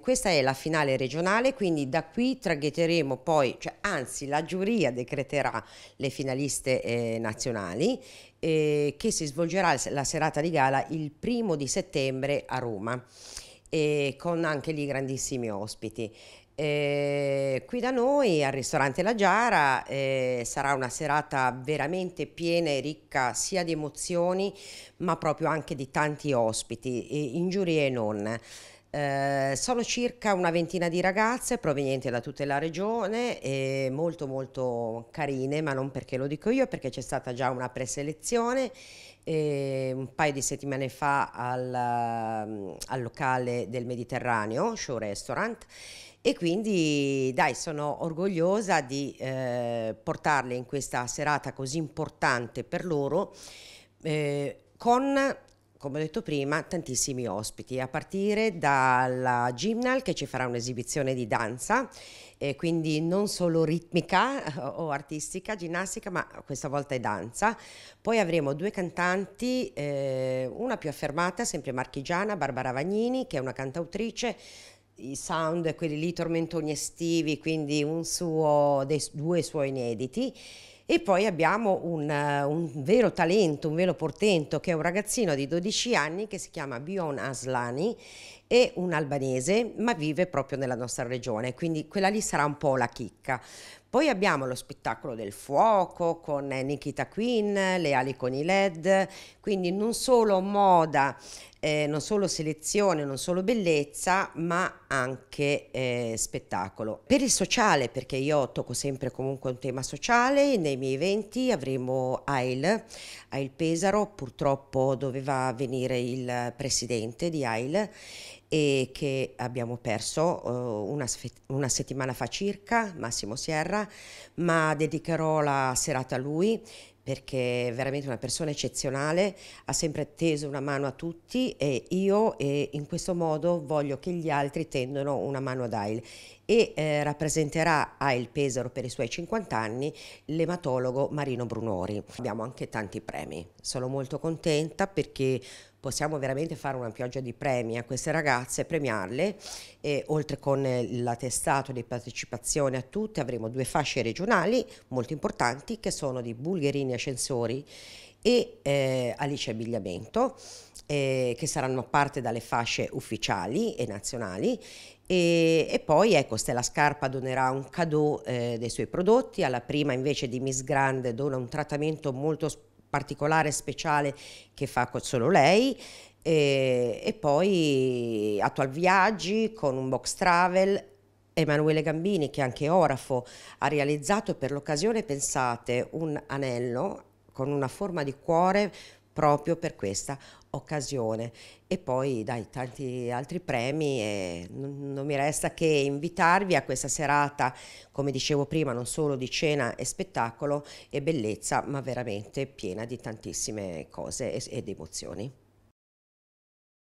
Questa è la finale regionale, quindi da qui traghetteremo poi, cioè, anzi la giuria decreterà le finaliste eh, nazionali eh, che si svolgerà la serata di gala il primo di settembre a Roma eh, con anche lì grandissimi ospiti. Eh, qui da noi al ristorante La Giara eh, sarà una serata veramente piena e ricca sia di emozioni ma proprio anche di tanti ospiti, in giuria e non. Eh, sono circa una ventina di ragazze provenienti da tutta la regione, eh, molto molto carine, ma non perché lo dico io, perché c'è stata già una preselezione eh, un paio di settimane fa al, mm, al locale del Mediterraneo, Show Restaurant, e quindi dai sono orgogliosa di eh, portarle in questa serata così importante per loro eh, con come ho detto prima, tantissimi ospiti, a partire dalla Gymnal che ci farà un'esibizione di danza, eh, quindi non solo ritmica eh, o artistica, ginnastica, ma questa volta è danza. Poi avremo due cantanti, eh, una più affermata, sempre marchigiana, Barbara Vagnini, che è una cantautrice i sound, quelli lì tormentoni estivi, quindi suo, dei due suoi inediti e poi abbiamo un, eh, un, vero talento, un vero portento, che è un ragazzino di 12 anni che si chiama Bion Aslani, è un albanese, ma vive proprio nella nostra regione, quindi quella lì sarà un po' la chicca. Poi abbiamo lo spettacolo del fuoco con eh, Nikita Queen, le ali con i LED, quindi non solo moda, eh, non solo selezione, non solo bellezza, ma anche eh, spettacolo. Per il sociale, perché io tocco sempre comunque un tema sociale, nei miei eventi avremo AIL, AIL Pesaro, purtroppo doveva venire il presidente di AIL e che abbiamo perso eh, una, una settimana fa circa, Massimo Sierra, ma dedicherò la serata a lui perché è veramente una persona eccezionale, ha sempre teso una mano a tutti e io e in questo modo voglio che gli altri tendano una mano ad AIL e eh, rappresenterà a Il Pesaro per i suoi 50 anni l'ematologo Marino Brunori. Abbiamo anche tanti premi, sono molto contenta perché possiamo veramente fare una pioggia di premi a queste ragazze, premiarle, e, oltre con l'attestato di partecipazione a tutte avremo due fasce regionali molto importanti che sono di Bulgherini ascensori e eh, Alice Abbigliamento, eh, che saranno parte dalle fasce ufficiali e nazionali. E, e poi ecco, Stella Scarpa donerà un cadeau eh, dei suoi prodotti, alla prima invece di Miss Grande dona un trattamento molto particolare, speciale che fa solo lei. E, e poi Attual Viaggi con un box travel Emanuele Gambini, che anche orafo, ha realizzato per l'occasione, pensate, un anello con una forma di cuore proprio per questa occasione. E poi dai tanti altri premi e non mi resta che invitarvi a questa serata, come dicevo prima, non solo di cena e spettacolo e bellezza, ma veramente piena di tantissime cose ed emozioni.